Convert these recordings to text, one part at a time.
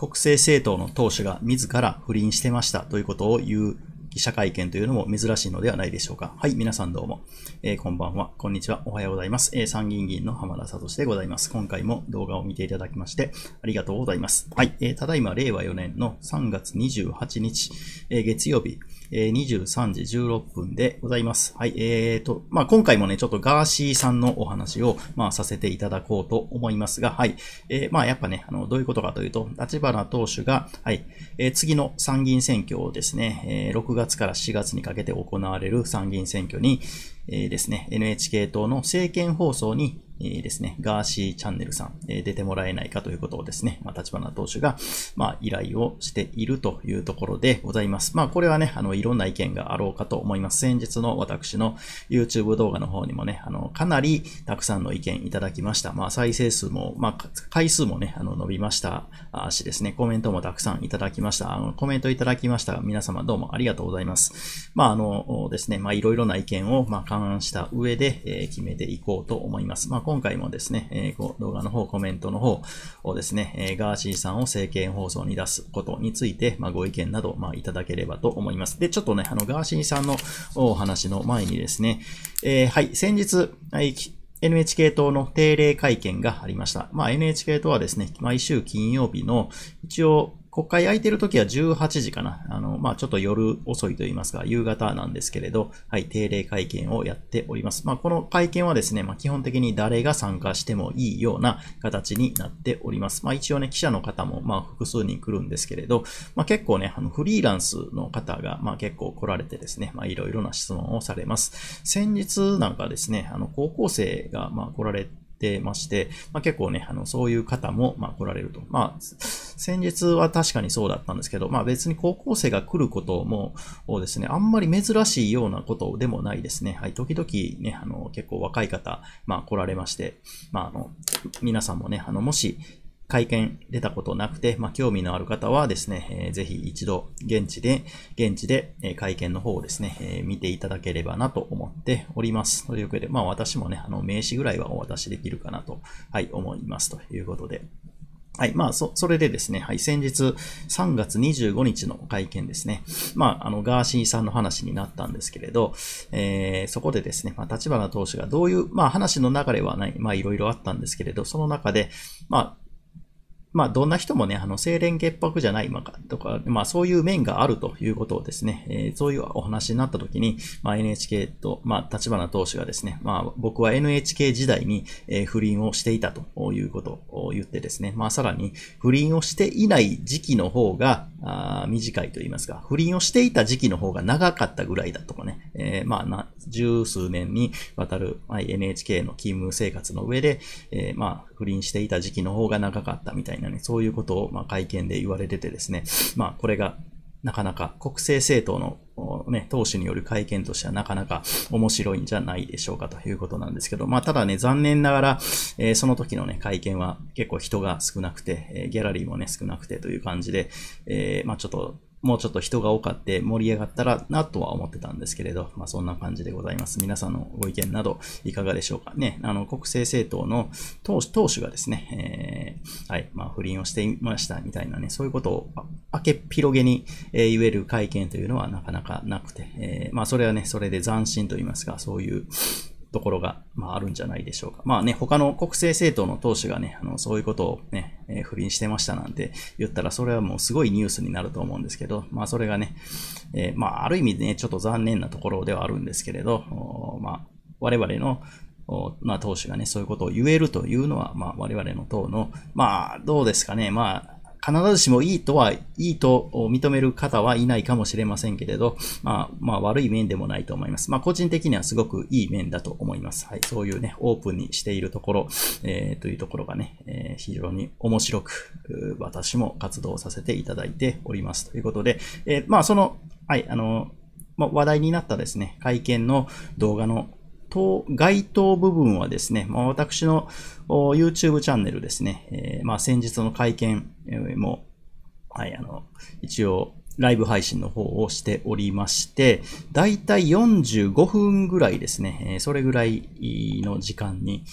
国政政党の党首が自ら不倫してましたということを言う記者会見というのも珍しいのではないでしょうか。はい、皆さんどうも。えー、こんばんは。こんにちは。おはようございます。えー、参議院議員の浜田聡でございます。今回も動画を見ていただきまして、ありがとうございます。はい、えー、ただいま令和4年の3月28日、え月曜日、え23時16分でございます。はい、えーと、まあ、今回もね、ちょっとガーシーさんのお話を、まあ、させていただこうと思いますが、はい、えー、まあ、やっぱね、あの、どういうことかというと、立花党首が、はい、え次の参議院選挙をですね、え6月月から4月にかけて行われる参議院選挙に、えですね、NHK 党の政見放送に、えですね、ガーシーチャンネルさん、え出てもらえないかということをですね、まあ、立花党首が、まあ、依頼をしているというところでございます。まあ、これはね、あの、いろんな意見があろうかと思います。先日の私の YouTube 動画の方にもね、あの、かなりたくさんの意見いただきました。まあ、再生数も、まあ、回数もね、あの、伸びましたしですね、コメントもたくさんいただきました。あの、コメントいただきました。皆様どうもありがとうございます。まあ、あのですね、まあ、いろいろな意見を、まあ、案した上で、え決めていこうと思います。まあ、今回もですね、えー、動画の方、コメントの方をですね、えガーシーさんを政見放送に出すことについて、まあ、ご意見など、まあ、いただければと思います。で、ちょっとね、あの、ガーシーさんのお話の前にですね、えー、はい、先日、はい NHK 党の定例会見がありました。まあ、NHK 党はですね、毎週金曜日の一応国会空いてる時は18時かな。あの、まあ、ちょっと夜遅いと言いますか、夕方なんですけれど、はい、定例会見をやっております。まあ、この会見はですね、まあ、基本的に誰が参加してもいいような形になっております。まあ、一応ね、記者の方も、ま複数人来るんですけれど、まあ、結構ね、あの、フリーランスの方が、ま結構来られてですね、まいろいろな質問をされます。先日なんかですね、あの、高校生が、ま来られてまして、まあ、結構ね、あの、そういう方も、ま来られると。まあ先日は確かにそうだったんですけど、まあ別に高校生が来ることもですね、あんまり珍しいようなことでもないですね。はい、時々ね、あの、結構若い方、まあ来られまして、まああの、皆さんもね、あの、もし、会見出たことなくて、まあ、興味のある方はですね、えー、ぜひ一度現地で、現地で会見の方をですね、えー、見ていただければなと思っております。というわけで、まあ私もね、あの名刺ぐらいはお渡しできるかなと、はい、思いますということで。はい。まあ、そ、それでですね、はい。先日、3月25日の会見ですね。まあ、あの、ガーシーさんの話になったんですけれど、えー、そこでですね、まあ、立花党首がどういう、まあ、話の流れはない、まあ、いろいろあったんですけれど、その中で、まあ、まあ、どんな人もね、あの、精錬潔白じゃないまかとか、まあ、そういう面があるということをですね、えー、そういうお話になった時に、まあ、NHK と、まあ、立花投手がですね、まあ、僕は NHK 時代に、えー、不倫をしていたということを言ってですね、まあ、さらに、不倫をしていない時期の方が、あ短いと言いますか、不倫をしていた時期の方が長かったぐらいだとかね、えー、まあな、十数年にわたる、まあ、NHK の勤務生活の上で、えー、まあ、不倫していた時期の方が長かったみたいななね、そういうことをま会見で言われててですね、まあこれがなかなか国政政党の、ね、党首による会見としてはなかなか面白いんじゃないでしょうかということなんですけど、まあただね、残念ながら、えー、その時のね、会見は結構人が少なくて、えー、ギャラリーもね、少なくてという感じで、えー、まあちょっともうちょっと人が多かって盛り上がったらなとは思ってたんですけれど、まあそんな感じでございます。皆さんのご意見などいかがでしょうかね。あの、国政政党の党党首がですね、えー、はい、まあ不倫をしていましたみたいなね、そういうことを明けっ広げに言える会見というのはなかなかなくて、えー、まあそれはね、それで斬新と言いますか、そういう、ところが、まあ、あるんじゃないでしょうか。まあね、他の国政政党の党首がね、あの、そういうことをね、えー、不倫してましたなんて言ったら、それはもうすごいニュースになると思うんですけど、まあ、それがね、えー、まあ、ある意味でね、ちょっと残念なところではあるんですけれど、まあ、我々のまあ、党首がね、そういうことを言えるというのは、まあ、我々の党の、まあ、どうですかね、まあ、必ずしもいいとは、いいと認める方はいないかもしれませんけれど、まあ、まあ、悪い面でもないと思います。まあ、個人的にはすごくいい面だと思います。はい。そういうね、オープンにしているところ、えー、というところがね、えー、非常に面白く、私も活動させていただいております。ということで、えー、まあ、その、はい、あの、まあ、話題になったですね、会見の動画の頭、該当部分はですね、私の YouTube チャンネルですね、えー、まあ先日の会見も、はい、あの、一応、ライブ配信の方をしておりまして、だいたい45分ぐらいですね、それぐらいの時間に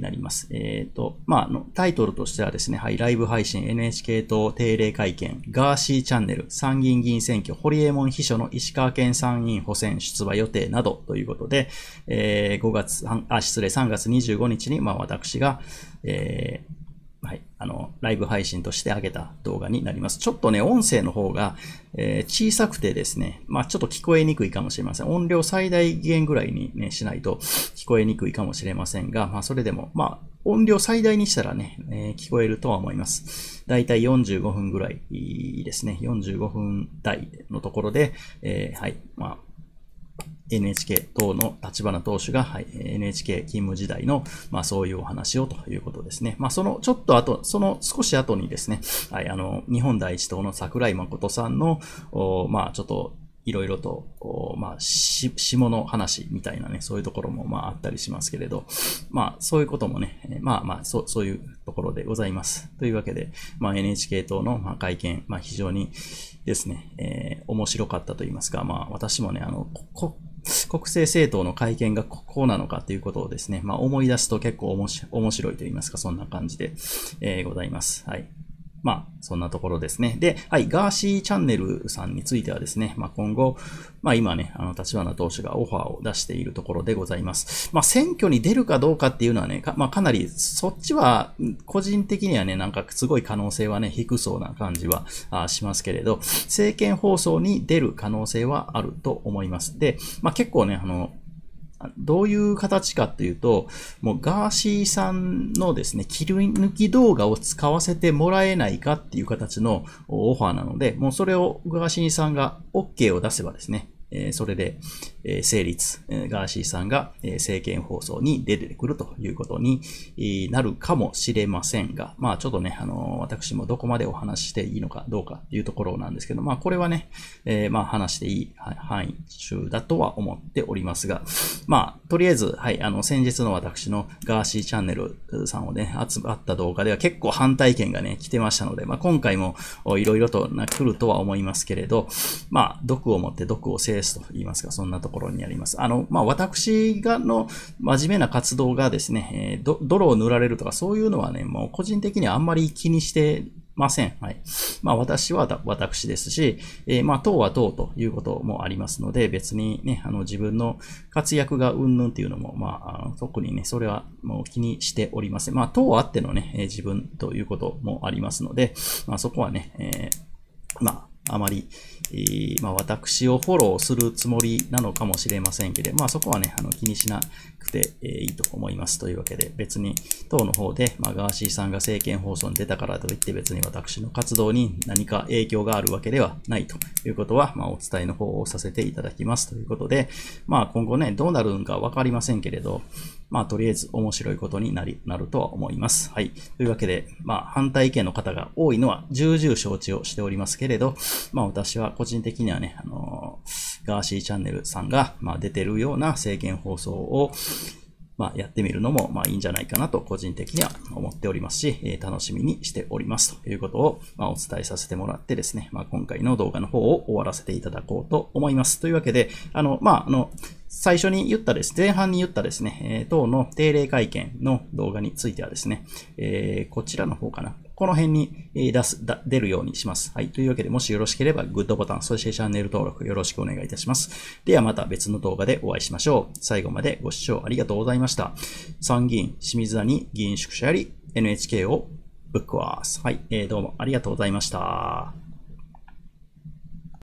なります。えっ、ー、と、まあ、タイトルとしてはですね、はい、ライブ配信 NHK 党定例会見、ガーシーチャンネル、参議院議員選挙、堀江門秘書の石川県参議院補選出馬予定などということで、えー、5月、あ、失礼、3月25日に、まあ、私が、えーはい、あの、ライブ配信として上げた動画になります。ちょっとね、音声の方が、えー、小さくてですね、まあちょっと聞こえにくいかもしれません。音量最大限ぐらいにね、しないと聞こえにくいかもしれませんが、まあそれでも、まあ音量最大にしたらね、えー、聞こえるとは思います。だいたい45分ぐらいですね、45分台のところで、えー、はい、まあ NHK 党の立花党首が、はい、NHK 勤務時代の、まあ、そういうお話をということですね。まあ、そのちょっと後、その少し後にですね、はい、あの、日本第一党の桜井誠さんの、まあ、ちょっと、いろいろと、まあ、し、下の話みたいなね、そういうところも、まあ、あったりしますけれど、まあ、そういうこともね、まあまあ、そう、そういうところでございます。というわけで、まあ、NHK 党の、まあ、会見、まあ、非常にですね、えー、面白かったと言いますか、まあ、私もね、あの、こ、国政政党の会見がこうなのかということをですね、まあ、思い出すと結構面白いと言いますか、そんな感じで、えー、ございます。はい。まあ、そんなところですね。で、はい、ガーシーチャンネルさんについてはですね、まあ、今後、まあ、今ね、あの、立花党首がオファーを出しているところでございます。まあ、選挙に出るかどうかっていうのはね、かまあ、かなり、そっちは、個人的にはね、なんかすごい可能性はね、低そうな感じはあしますけれど、政見放送に出る可能性はあると思います。で、まあ、結構ね、あの、どういう形かっていうと、もうガーシーさんのですね、切り抜き動画を使わせてもらえないかっていう形のオファーなので、もうそれをガーシーさんが OK を出せばですね、えそれで、え成立、ガーシーさんが、え政権放送に出てくるということになるかもしれませんが、まあちょっとね、あの私もどこまでお話していいのかどうかというところなんですけど、まあこれはね、えー、まあ話していい範囲中だとは思っておりますが、まあとりあえず、はい、あの先日の私のガーシーチャンネルさんをね、集まった動画では結構反対意見がね、来てましたので、まあ今回もいろいろと来るとは思いますけれど、まあ毒を持って毒を制すと言いますか、そんなところになります。あの、まあ、私がの真面目な活動がですね、えー、泥を塗られるとかそういうのはね、もう個人的にはあんまり気にしてません。はい。まあ私は私ですし、えー、まあ党は党ということもありますので、別にね、あの自分の活躍がうんぬんっていうのも、まあ特にね、それはもう気にしておりません。まあ党あってのね、えー、自分ということもありますので、まあそこはね、えー、まああまり、えー、まあ、私をフォローするつもりなのかもしれませんけど、まあ、そこはね、あの気にしなくて、えー、いいと思います。というわけで、別に党の方で、まあ、ガーシーさんが政見放送に出たからといって別に私の活動に何か影響があるわけではないということは、まあ、お伝えの方をさせていただきますということで、まあ、今後ね、どうなるんかわかりませんけれど、まあ、とりあえず面白いことになり、なるとは思います。はい。というわけで、まあ、反対意見の方が多いのは重々承知をしておりますけれど、まあ私は個人的にはね、あのガーシーチャンネルさんが、まあ、出てるような制限放送を、まあ、やってみるのも、まあ、いいんじゃないかなと、個人的には思っておりますし、えー、楽しみにしておりますということを、まあ、お伝えさせてもらってですね、まあ、今回の動画の方を終わらせていただこうと思います。というわけで、あの、まあ、あの、最初に言ったです、前半に言ったですね、えー、党の定例会見の動画についてはですね、えー、こちらの方かな、この辺に出す、出るようにします。はい。というわけで、もしよろしければ、グッドボタン、そしてチャンネル登録よろしくお願いいたします。ではまた別の動画でお会いしましょう。最後までご視聴ありがとうございました。参議院清水谷議員宿舎より NHK をぶっ壊す。はい。えー、どうもありがとうございました。